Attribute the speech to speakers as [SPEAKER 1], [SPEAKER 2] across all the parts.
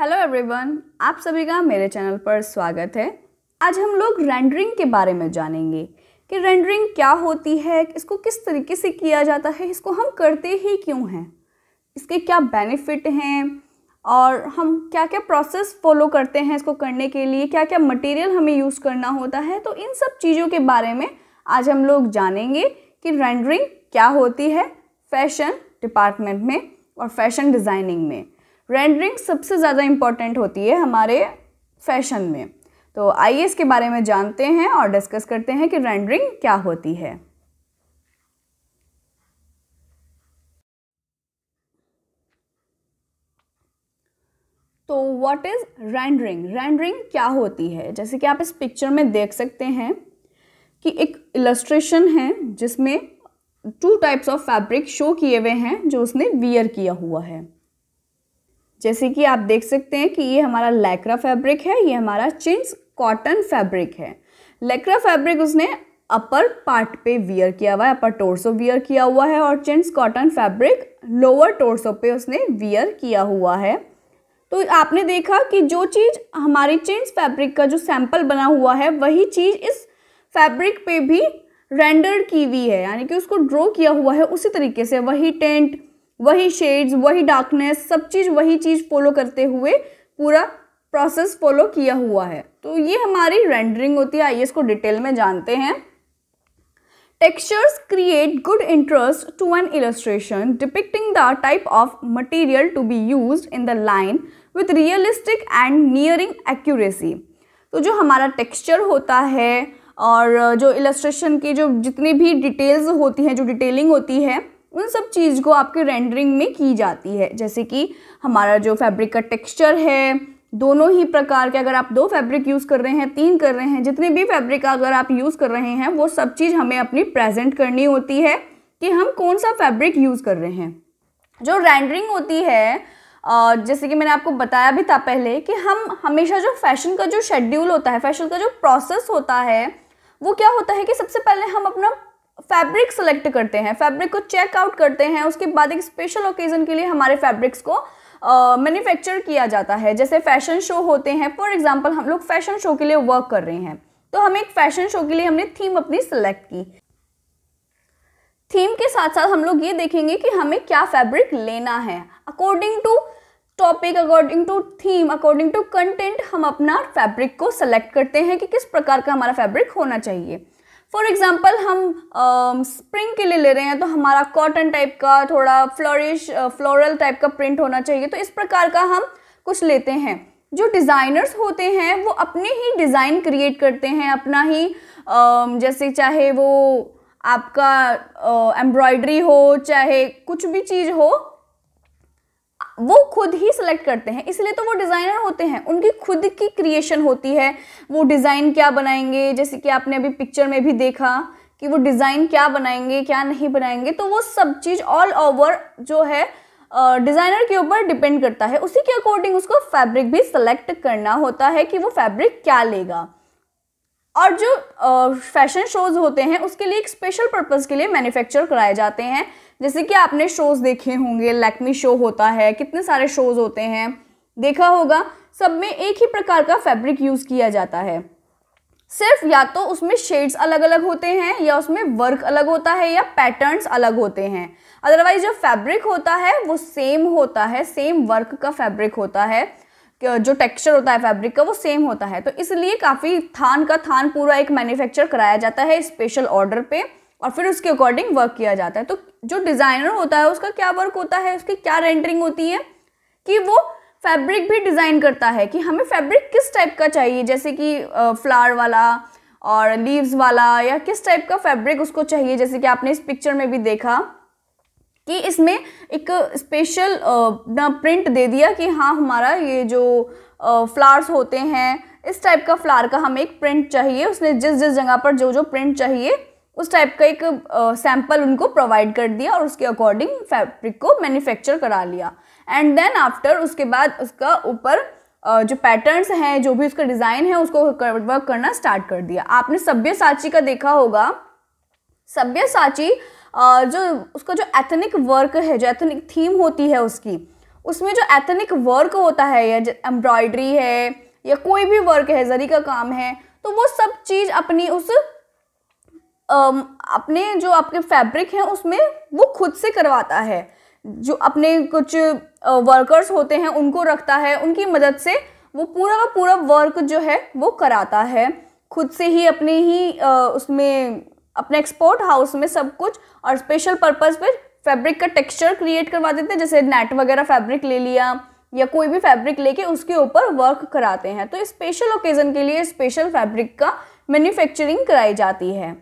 [SPEAKER 1] Hello everyone आप सभी का मेरे चैनल पर स्वागत है आज हम लोग रेंडरिंग के बारे में जानेंगे कि रेंडरिंग क्या होती है इसको किस तरीके से किया जाता है इसको हम करते ही क्यों हैं इसके क्या बेनिफिट हैं और हम क्या क्या प्रोसेस फॉलो करते हैं इसको करने के लिए क्या क्या मटेरियल हमें यूज़ करना होता है तो इन सब चीज़ों के बारे में आज हम लोग जानेंगे कि रेंडरिंग क्या होती है फैशन डिपार्टमेंट में और फैशन डिज़ाइनिंग में रेंडरिंग सबसे ज़्यादा इम्पॉर्टेंट होती है हमारे फैशन में तो आइए इसके बारे में जानते हैं और डिस्कस करते हैं कि रेंडरिंग क्या होती है तो व्हाट इज़ रेंडरिंग रेंडरिंग क्या होती है जैसे कि आप इस पिक्चर में देख सकते हैं कि एक इलस्ट्रेशन है जिसमें two types of fabric show किए हुए हैं जो उसने वियर किया हुआ है जैसे कि आप देख सकते हैं कि ये हमारा लैक्रा फैब्रिक है ये हमारा चिंस कॉटन फैब्रिक है लैक्रा फैब्रिक उसने अपर पार्ट पे वियर किया हुआ है अपर टोर्सो वियर किया हुआ है और chinos cotton fabric lower torso पे उसने वियर किया हुआ है तो आपने देखा कि जो चीज़ हमारी चिंस फैब्रिक का जो सैंपल बना हुआ है वही चीज़ इस फैब्रिक पे भी रेंडर्ड की हुई है यानी कि उसको ड्रॉ किया हुआ है उसी तरीके से वही टेंट वही शेड्स वही डार्कनेस सब चीज़ वही चीज़ फॉलो करते हुए पूरा प्रोसेस फॉलो किया हुआ है तो ये हमारी रेंडरिंग होती है आइए इसको डिटेल में जानते हैं textures create good interest to an illustration depicting the type of material to be use in the line with realistic and nearing accuracy तो जो हमारा टेक्स्चर होता है और जो इलस्ट्रेशन की जो जितनी भी डिटेल्स होती हैं जो डिटेलिंग होती है उन सब चीज़ को आपके रेंडरिंग में की जाती है जैसे कि हमारा जो फैब्रिक का टेक्सचर है दोनों ही प्रकार के अगर आप दो फैब्रिक यूज़ कर रहे हैं तीन कर रहे हैं जितने भी फैब्रिक अगर आप यूज़ कर रहे हैं वो सब चीज़ हमें अपनी प्रेजेंट करनी होती है कि हम कौन सा फैब्रिक यूज़ कर रहे हैं जो रेंडरिंग होती है जैसे कि मैंने आपको बताया भी था पहले कि हम हमेशा जो फैशन का जो शेड्यूल होता है फैशन का जो प्रोसेस होता है वो क्या होता है कि सबसे पहले हम अपना फैब्रिक सेलेक्ट करते हैं फैब्रिक को चेक आउट करते हैं उसके बाद एक स्पेशल ओकेज़न के लिए हमारे फैब्रिक्स को मैन्युफैक्चर uh, किया जाता है जैसे फैशन शो होते हैं फॉर एग्जांपल हम लोग फैशन शो के लिए वर्क कर रहे हैं तो हमें एक फैशन शो के लिए हमने थीम अपनी सेलेक्ट की थीम के साथ साथ हम लोग ये देखेंगे कि हमें क्या फैब्रिक लेना है according to topic according to theme according to content हम अपना फैब्रिक को सेलेक्ट करते हैं कि किस प्रकार का हमारा फैब्रिक होना चाहिए फॉर एग्ज़ाम्पल हम स्प्रिंग um, के लिए ले रहे हैं तो हमारा कॉटन टाइप का थोड़ा फ्लोरिश फ्लोरल टाइप का प्रिंट होना चाहिए तो इस प्रकार का हम कुछ लेते हैं जो डिज़ाइनर्स होते हैं वो अपने ही डिज़ाइन क्रिएट करते हैं अपना ही um, जैसे चाहे वो आपका एम्ब्रॉयडरी uh, हो चाहे कुछ भी चीज़ हो वो खुद ही सिलेक्ट करते हैं इसलिए तो वो डिज़ाइनर होते हैं उनकी खुद की क्रिएशन होती है वो डिज़ाइन क्या बनाएंगे जैसे कि आपने अभी पिक्चर में भी देखा कि वो डिज़ाइन क्या बनाएंगे क्या नहीं बनाएंगे तो वो सब चीज़ ऑल ओवर जो है डिज़ाइनर के ऊपर डिपेंड करता है उसी के अकॉर्डिंग उसको फैब्रिक भी सिलेक्ट करना होता है कि वो फैब्रिक क्या लेगा और जो फैशन शोज़ होते हैं उसके लिए एक स्पेशल पर्पज़ के लिए मैन्युफैक्चर कराए जाते हैं जैसे कि आपने शोज़ देखे होंगे लैक्मी शो होता है कितने सारे शोज़ होते हैं देखा होगा सब में एक ही प्रकार का फैब्रिक यूज़ किया जाता है सिर्फ या तो उसमें शेड्स अलग अलग होते हैं या उसमें वर्क अलग होता है या पैटर्न्स अलग होते हैं अदरवाइज जो फैब्रिक होता है वो सेम होता है सेम वर्क का फैब्रिक होता है जो टेक्सचर होता है फैब्रिक का वो सेम होता है तो इसलिए काफ़ी थान का थान पूरा एक मैन्युफैक्चर कराया जाता है स्पेशल ऑर्डर पे और फिर उसके अकॉर्डिंग वर्क किया जाता है तो जो डिज़ाइनर होता है उसका क्या वर्क होता है उसकी क्या रेंटरिंग होती है कि वो फैब्रिक भी डिज़ाइन करता है कि हमें फैब्रिक किस टाइप का चाहिए जैसे कि फ्लावर वाला और लीव्स वाला या किस टाइप का फैब्रिक उसको चाहिए जैसे कि आपने इस पिक्चर में भी देखा कि इसमें एक स्पेशल प्रिंट दे दिया कि हाँ हमारा ये जो फ्लावर्स होते हैं इस टाइप का फ्लावर का हमें एक प्रिंट चाहिए उसने जिस जिस जगह पर जो जो प्रिंट चाहिए उस टाइप का एक सैंपल उनको प्रोवाइड कर दिया और उसके अकॉर्डिंग फैब्रिक को मैन्युफैक्चर करा लिया एंड देन आफ्टर उसके बाद उसका ऊपर जो पैटर्न्स हैं जो भी उसका डिज़ाइन है उसको वर्क करना स्टार्ट कर दिया आपने सभ्य साची का देखा होगा सभ्य साची जो उसका जो एथनिक वर्क है जो एथनिक थीम होती है उसकी उसमें जो एथनिक वर्क होता है या एम्ब्रॉयडरी है या कोई भी वर्क है जरी का काम है तो वो सब चीज़ अपनी उस अपने जो आपके फैब्रिक हैं उसमें वो खुद से करवाता है जो अपने कुछ वर्कर्स होते हैं उनको रखता है उनकी मदद से वो पूरा का पूरा वर्क जो है वो कराता है खुद से ही अपने ही उसमें अपने एक्सपोर्ट हाउस में सब कुछ और स्पेशल पर्पज़ पे फैब्रिक का टेक्सचर क्रिएट करवा देते हैं जैसे नेट वगैरह फैब्रिक ले लिया या कोई भी फैब्रिक लेके उसके ऊपर वर्क कराते हैं तो स्पेशल ओकेज़न के लिए स्पेशल फैब्रिक का मैन्युफैक्चरिंग कराई जाती है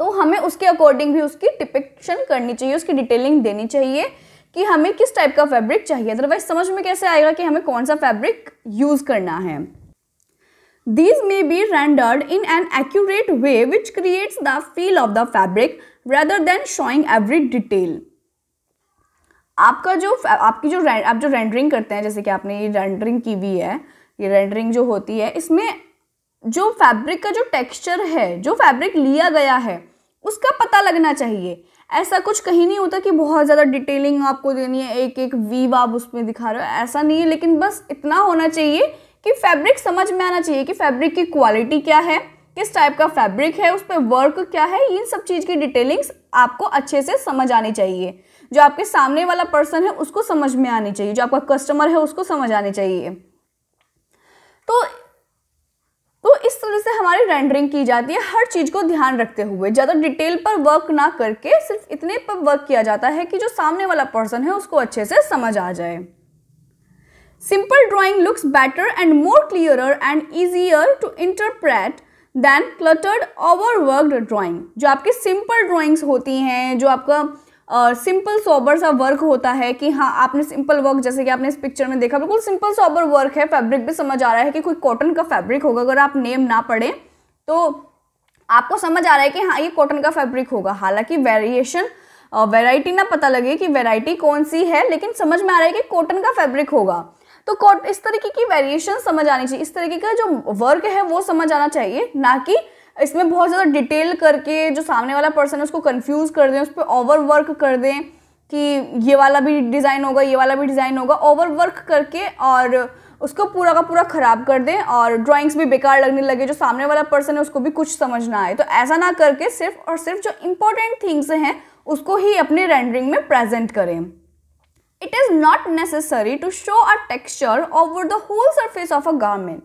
[SPEAKER 1] तो हमें उसके अकॉर्डिंग भी उसकी डिपिक्शन करनी चाहिए उसकी डिटेलिंग देनी चाहिए कि हमें किस टाइप का फैब्रिक चाहिए अदरवाइज समझ में कैसे आएगा कि हमें कौन सा फैब्रिक यूज़ करना है these may be rendered in an accurate way which creates the feel of the fabric rather than showing every detail आपका जो आपकी जो आप जो रेंडरिंग करते हैं जैसे कि आपने ये रेंडरिंग की हुई है ये रेंडरिंग जो होती है इसमें जो फैब्रिक का जो टेक्सचर है जो फैब्रिक लिया गया है उसका पता लगना चाहिए ऐसा कुछ कहीं नहीं होता कि बहुत ज़्यादा डिटेलिंग आपको देनी है एक एक वीव आप उसमें दिखा रहे हो ऐसा नहीं है लेकिन बस इतना होना चाहिए कि फैब्रिक समझ में आना चाहिए कि फैब्रिक की क्वालिटी क्या है किस टाइप का फैब्रिक है उस पर वर्क क्या है इन सब चीज़ की डिटेलिंग्स आपको अच्छे से समझ आनी चाहिए जो आपके सामने वाला पर्सन है उसको समझ में आनी चाहिए जो आपका कस्टमर है उसको समझ आनी चाहिए तो इस तरह से हमारी रेंडरिंग की जाती है हर चीज़ को ध्यान रखते हुए ज़्यादा डिटेल पर वर्क ना करके सिर्फ इतने पर वर्क किया जाता है कि जो सामने वाला पर्सन है उसको अच्छे से समझ आ जाए simple drawing looks better and more clearer and easier to interpret than cluttered over worked drawing जो आपकी सिंपल ड्राइंग्स होती हैं जो आपका सिंपल सॉबर सा वर्क होता है कि हाँ आपने सिंपल वर्क जैसे कि आपने इस पिक्चर में देखा बिल्कुल सिंपल सॉबर वर्क है फैब्रिक भी समझ आ रहा है कि कोई कॉटन का फैब्रिक होगा अगर आप नेम ना पढ़ें तो आपको समझ आ रहा है कि हाँ ये कॉटन का फैब्रिक होगा हालांकि वेरिएशन वेराइटी ना पता लगे कि वेराइटी कौन सी है लेकिन समझ में आ रहा है कि कॉटन का फैब्रिक होगा तो कॉट इस तरीके की वेरिएशन समझ आनी चाहिए इस तरीके का जो वर्क है वो समझ आना चाहिए ना कि इसमें बहुत ज़्यादा डिटेल करके जो सामने वाला पर्सन है उसको कन्फ्यूज़ कर दें उस पर ओवर वर्क कर दें कि ये वाला भी डिज़ाइन होगा ये वाला भी डिज़ाइन होगा ओवर वर्क करके और उसको पूरा का पूरा ख़राब कर दें और ड्राइंग्स भी बेकार लगने लगे जो सामने वाला पर्सन है उसको भी कुछ समझ ना आए तो ऐसा ना करके सिर्फ और सिर्फ जो इम्पोर्टेंट थिंग्स हैं उसको ही अपने रेंडरिंग में प्रेजेंट करें it is not necessary to show a texture over the whole surface of a garment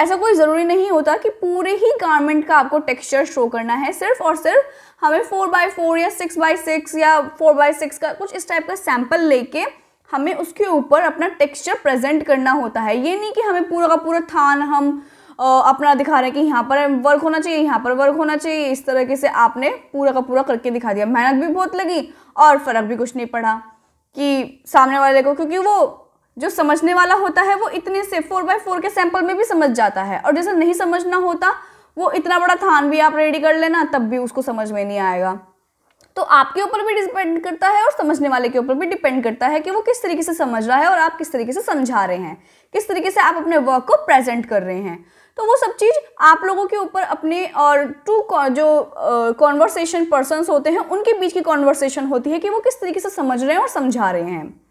[SPEAKER 1] ऐसा कोई ज़रूरी नहीं होता कि पूरे ही गारमेंट का आपको टेक्सचर शो करना है सिर्फ और सिर्फ हमें फोर बाई फोर या सिक्स बाई सिक्स या फोर बाई सिक्स का कुछ इस टाइप का सैम्पल लेके हमें उसके ऊपर अपना टेक्सचर प्रेजेंट करना होता है ये नहीं कि हमें पूरा का पूरा थान हम आ, अपना दिखा रहे हैं कि यहाँ पर वर्क होना चाहिए यहाँ पर वर्क होना चाहिए इस तरीके से आपने पूरा का पूरा करके दिखा दिया मेहनत भी बहुत लगी और फ़र्क भी कुछ नहीं पड़ा कि सामने वाले को क्योंकि वो जो समझने वाला होता है वो इतने से फोर बाई फोर के सैंपल में भी समझ जाता है और जैसे नहीं समझना होता वो इतना बड़ा थान भी आप रेडी कर लेना तब भी उसको समझ में नहीं आएगा तो आपके ऊपर भी डिपेंड करता है और समझने वाले के ऊपर भी डिपेंड करता है कि वो किस तरीके से समझ रहा है और आप किस तरीके से समझा रहे हैं किस तरीके से आप अपने वर्क को प्रेजेंट कर रहे हैं तो वो सब चीज़ आप लोगों के ऊपर अपने और टू जो कॉन्वर्सेशन पर्सनस होते हैं उनके बीच की कॉन्वर्सेशन होती है कि वो किस तरीके से समझ रहे हैं और समझा रहे हैं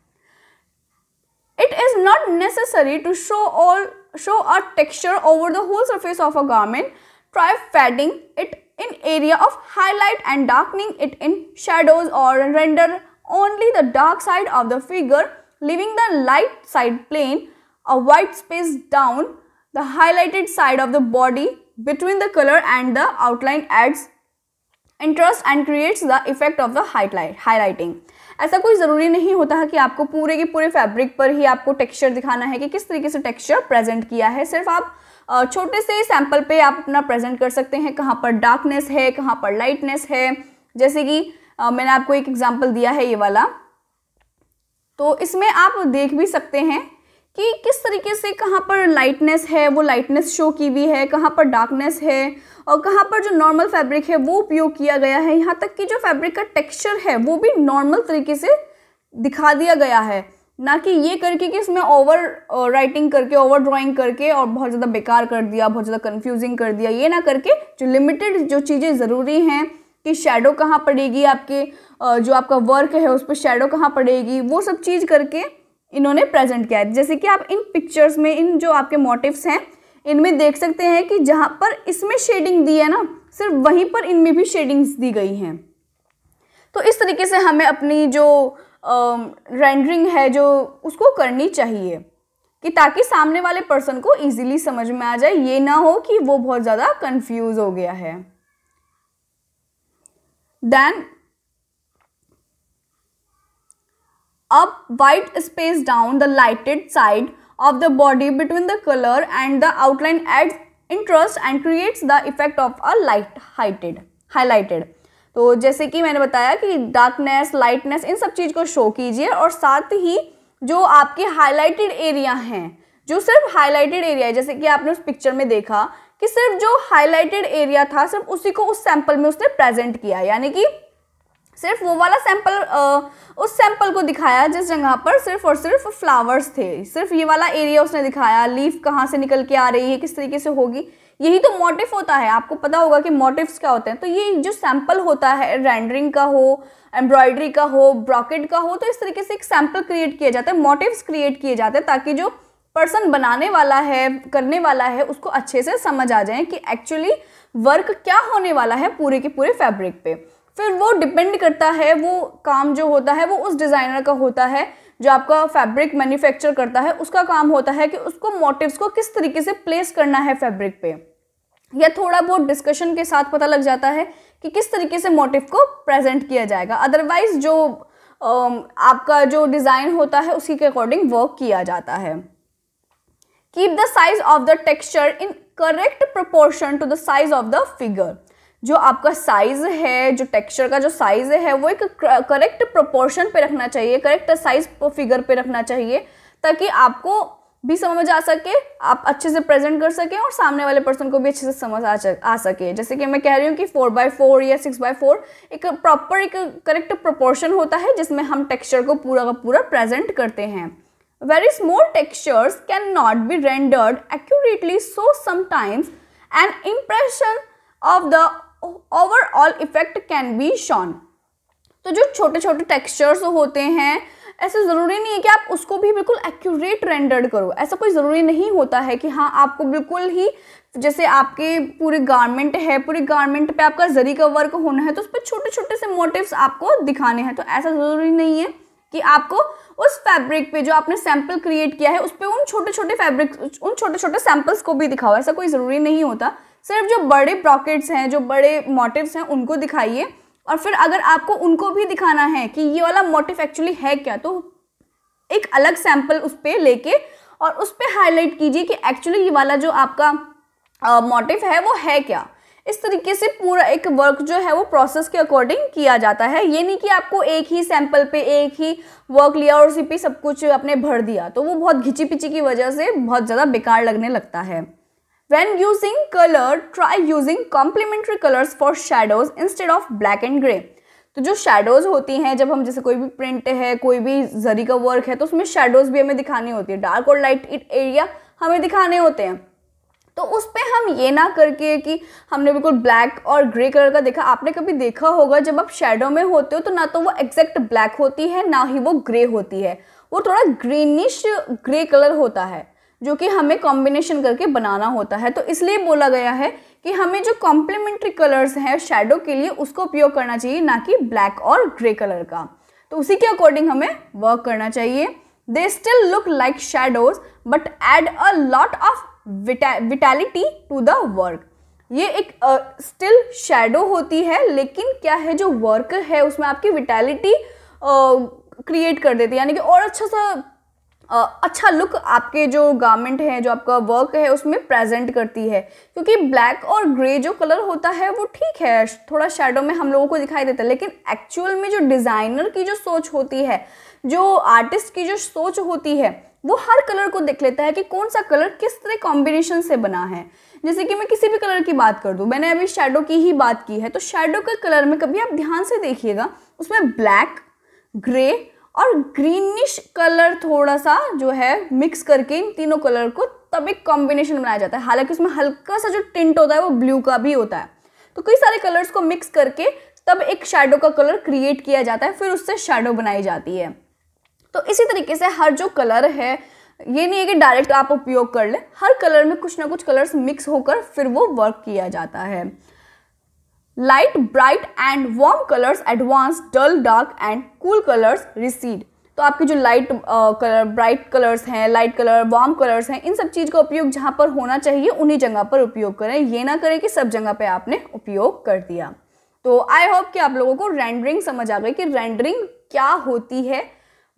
[SPEAKER 1] It is not necessary to show all show a texture over the whole surface of a garment. Try fading it in area of highlight and darkening it in shadows or render only the dark side of the figure leaving the light side plain, a white space down the highlighted side of the body between the color and the outline adds interest and creates the effect of the highlight highlighting. ऐसा कोई ज़रूरी नहीं होता है कि आपको पूरे के पूरे फैब्रिक पर ही आपको टेक्सचर दिखाना है कि किस तरीके से टेक्सचर प्रेजेंट किया है सिर्फ आप छोटे से सैम्पल पे आप अपना प्रेजेंट कर सकते हैं कहाँ पर डार्कनेस है कहाँ पर लाइटनेस है जैसे कि मैंने आपको एक एग्जाम्पल दिया है ये वाला तो इसमें आप देख भी सकते हैं कि किस तरीके से कहाँ पर लाइटनेस है वो लाइटनेस शो की हुई है कहाँ पर डार्कनेस है और कहाँ पर जो नॉर्मल फैब्रिक है वो उपयोग किया गया है यहाँ तक कि जो फैब्रिक का टेक्सचर है वो भी नॉर्मल तरीके से दिखा दिया गया है ना कि ये करके कि इसमें ओवर राइटिंग करके ओवर ड्राइंग करके और बहुत ज़्यादा बेकार कर दिया बहुत ज़्यादा कन्फ्यूजिंग कर दिया ये ना करके जो लिमिटेड जो चीज़ें ज़रूरी हैं कि शेडो कहाँ पड़ेगी आपके जो आपका वर्क है उस पर शेडो कहाँ पड़ेगी वो सब चीज़ करके इन्होंने प्रेजेंट किया है जैसे कि आप इन पिक्चर्स में इन जो आपके मोटिव्स हैं इनमें देख सकते हैं कि जहाँ पर इसमें शेडिंग दी है ना सिर्फ वहीं पर इनमें भी शेडिंग्स दी गई हैं तो इस तरीके से हमें अपनी जो रेंडरिंग है जो उसको करनी चाहिए कि ताकि सामने वाले पर्सन को इजीली समझ में आ जाए ये ना हो कि वो बहुत ज़्यादा कंफ्यूज हो गया है then up white space down the lighted side of the body between the colour and the outline add interest and creates the effect of a light heighted highlighted तो जैसे कि मैंने बताया कि डार्कनेस लाइटनेस इन सब चीज़ को शो कीजिए और साथ ही जो आपके हाईलाइटेड एरिया हैं जो सिर्फ हाईलाइटेड एरिया है जैसे कि आपने उस पिक्चर में देखा कि सिर्फ जो हाईलाइटेड एरिया था सिर्फ उसी को उस सैंपल में उसने प्रेजेंट किया यानी कि सिर्फ वो वाला सैंपल उस सैंपल को दिखाया जिस जगह पर सिर्फ और सिर्फ फ्लावर्स थे सिर्फ ये वाला एरिया उसने दिखाया लीफ कहाँ से निकल के आ रही है किस तरीके से होगी यही तो मोटिव होता है आपको पता होगा कि मोटिव्स क्या होते हैं तो ये जो सैंपल होता है रेंडरिंग का हो एम्ब्रॉयडरी का हो ब्रॉकेट का हो तो इस तरीके से एक सैंपल क्रिएट किया जाता है मोटिव्स क्रिएट किए जाते हैं ताकि जो पर्सन बनाने वाला है करने वाला है उसको अच्छे से समझ आ जाए कि एक्चुअली वर्क क्या होने वाला है पूरे के पूरे फैब्रिक पे फिर वो डिपेंड करता है वो काम जो होता है वो उस डिज़ाइनर का होता है जो आपका फैब्रिक मैन्युफैक्चर करता है उसका काम होता है कि उसको मोटिव्स को किस तरीके से प्लेस करना है फैब्रिक पे या थोड़ा बहुत डिस्कशन के साथ पता लग जाता है कि किस तरीके से मोटिव को प्रेजेंट किया जाएगा अदरवाइज जो आपका जो डिज़ाइन होता है उसी के अकॉर्डिंग वर्क किया जाता है keep the size of the texture in correct proportion to the size of the figure जो आपका साइज़ है जो टेक्सचर का जो साइज़ है वो एक करेक्ट प्रोपोर्शन पे रखना चाहिए करेक्ट साइज फिगर पे रखना चाहिए ताकि आपको भी समझ आ सके आप अच्छे से प्रेजेंट कर सकें और सामने वाले पर्सन को भी अच्छे से समझ आ, आ सके जैसे कि मैं कह रही हूँ कि फोर बाय फोर या सिक्स बाय फोर एक प्रॉपर एक करेक्ट प्रोपोर्शन होता है जिसमें हम टेक्सचर को पूरा का पूरा प्रेजेंट करते हैं very small textures can not be rendered accurately so sometimes an impression of the overall effect can be shown तो जो छोटे छोटे टेक्सचर्स होते हैं ऐसे ज़रूरी नहीं है कि आप उसको भी बिल्कुल एक्यूरेट रेंडर्ड करो ऐसा कोई ज़रूरी नहीं होता है कि हाँ आपको बिल्कुल ही जैसे आपके पूरे गारमेंट है पूरे गारमेंट पे आपका जरी का वर्क होना है तो उस पर छोटे छोटे से मोटिव्स आपको दिखाने हैं तो ऐसा ज़रूरी नहीं है कि आपको उस फैब्रिक पे जो आपने सैंपल क्रिएट किया है उस पर उन छोटे छोटे फैब्रिक उन छोटे छोटे सैंपल्स को भी दिखाओ ऐसा कोई ज़रूरी नहीं होता सिर्फ जो बड़े प्रॉकेट्स हैं जो बड़े मोटिव्स हैं उनको दिखाइए और फिर अगर आपको उनको भी दिखाना है कि ये वाला मोटिव एक्चुअली है क्या तो एक अलग सैम्पल उस पर लेके और उस पर हाईलाइट कीजिए कि एक्चुअली ये वाला जो आपका मोटिव है वो है क्या इस तरीके से पूरा एक वर्क जो है वो प्रोसेस के अकॉर्डिंग किया जाता है ये नहीं कि आपको एक ही सैंपल पे एक ही वर्क लिया और उसी पे सब कुछ आपने भर दिया तो वो बहुत घिची पिची की वजह से बहुत ज़्यादा बेकार लगने लगता है When using color, try using complementary colors for shadows instead of black and grey. तो जो शेडोज़ होती हैं जब हम जैसे कोई भी प्रिंट है कोई भी जरी का वर्क है तो उसमें शेडोज़ भी हमें दिखानी होती है डार्क और लाइट इट एरिया हमें दिखाने होते हैं तो उस पर हम ये ना करके कि हमने बिल्कुल ब्लैक और ग्रे कलर का देखा आपने कभी देखा होगा जब आप शेडो में होते हो तो ना तो वो एग्जैक्ट ब्लैक होती है ना ही वो ग्रे होती है वो थोड़ा ग्रीनिश ग्रे कलर होता है जो कि हमें कॉम्बिनेशन करके बनाना होता है तो इसलिए बोला गया है कि हमें जो कॉम्प्लीमेंट्री कलर्स हैं शेडो के लिए उसको उपयोग करना चाहिए ना कि ब्लैक और ग्रे कलर का तो उसी के अकॉर्डिंग हमें वर्क करना चाहिए they still look like shadows but add a lot of vitality to the work ये एक स्टिल uh, शेडो होती है लेकिन क्या है जो वर्क है उसमें आपकी विटैलिटी क्रिएट uh, कर देती है यानी कि और अच्छा सा अच्छा लुक आपके जो गारमेंट है जो आपका वर्क है उसमें प्रेजेंट करती है क्योंकि ब्लैक और ग्रे जो कलर होता है वो ठीक है थोड़ा शेडो में हम लोगों को दिखाई देता है लेकिन एक्चुअल में जो डिज़ाइनर की जो सोच होती है जो आर्टिस्ट की जो सोच होती है वो हर कलर को देख लेता है कि कौन सा कलर किस तरह कॉम्बिनेशन से बना है जैसे कि मैं किसी भी कलर की बात कर दूँ मैंने अभी शेडो की ही बात की है तो शेडो के कलर में कभी आप ध्यान से देखिएगा उसमें ब्लैक ग्रे और ग्रीनिश कलर थोड़ा सा जो है मिक्स करके इन तीनों कलर को तब एक कॉम्बिनेशन बनाया जाता है हालांकि उसमें हल्का सा जो टिंट होता है वो ब्लू का भी होता है तो कई सारे कलर्स को मिक्स करके तब एक शेडो का कलर क्रिएट किया जाता है फिर उससे शेडो बनाई जाती है तो इसी तरीके से हर जो कलर है ये नहीं है कि डायरेक्ट आप उपयोग कर लें हर कलर में कुछ ना कुछ कलर्स मिक्स होकर फिर वो वर्क किया जाता है light bright and warm colours advance dull dark and cool colours recede तो आपके जो लाइट कलर ब्राइट कलर्स हैं लाइट कलर वार्म कलर्स हैं इन सब चीज़ का उपयोग जहाँ पर होना चाहिए उन्हीं जगह पर उपयोग करें ये ना करें कि सब जगह पे आपने उपयोग कर दिया तो आई होप कि आप लोगों को रेंडरिंग समझ आ गई कि रेंडरिंग क्या होती है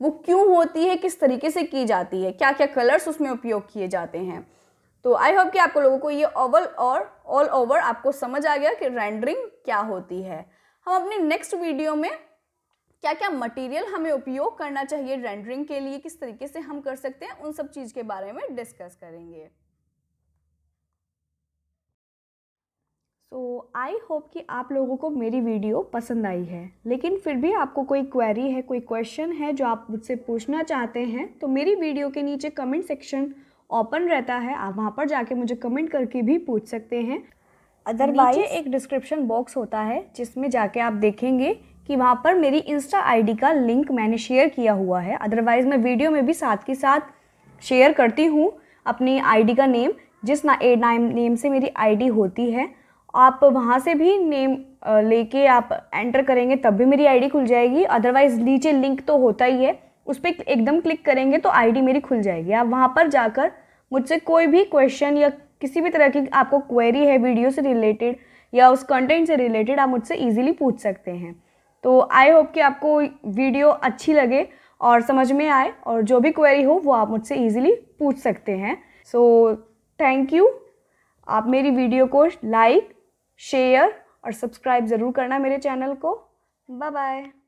[SPEAKER 1] वो क्यों होती है किस तरीके से की जाती है क्या क्या कलर्स उसमें उपयोग किए जाते हैं तो आई होप कि आपको लोगों को ये ओवल और ऑल ओवर आपको समझ आ गया कि रेंडरिंग क्या होती है हम अपने नेक्स्ट वीडियो में क्या क्या मटेरियल हमें उपयोग करना चाहिए रेंडरिंग के लिए किस तरीके से हम कर सकते हैं उन सब चीज़ के बारे में डिस्कस करेंगे तो आई होप कि आप लोगों को मेरी वीडियो पसंद आई है लेकिन फिर भी आपको कोई क्वेरी है कोई क्वेश्चन है जो आप मुझसे पूछना चाहते हैं तो मेरी वीडियो के नीचे कमेंट सेक्शन ओपन रहता है आप वहाँ पर जाके मुझे कमेंट करके भी पूछ सकते हैं अदरवाइज एक डिस्क्रिप्शन बॉक्स होता है जिसमें जाके आप देखेंगे कि वहाँ पर मेरी इंस्टा आईडी का लिंक मैंने शेयर किया हुआ है अदरवाइज़ मैं वीडियो में भी साथ के साथ शेयर करती हूँ अपनी आईडी का नेम जिस ना ए नाम नेम से मेरी आईडी होती है आप वहाँ से भी नेम लेके आप एंटर करेंगे तब भी मेरी आईडी खुल जाएगी अदरवाइज़ नीचे लिंक तो होता ही है उस पर एकदम क्लिक करेंगे तो आईडी मेरी खुल जाएगी आप वहाँ पर जाकर मुझसे कोई भी क्वेश्चन या किसी भी तरह की आपको क्वेरी है वीडियो से रिलेटेड या उस कंटेंट से रिलेटेड आप मुझसे इजीली पूछ सकते हैं तो आई होप कि आपको वीडियो अच्छी लगे और समझ में आए और जो भी क्वेरी हो वो आप मुझसे इजीली पूछ सकते हैं सो थैंक यू आप मेरी वीडियो को लाइक शेयर और सब्सक्राइब ज़रूर करना मेरे चैनल को बाय बाय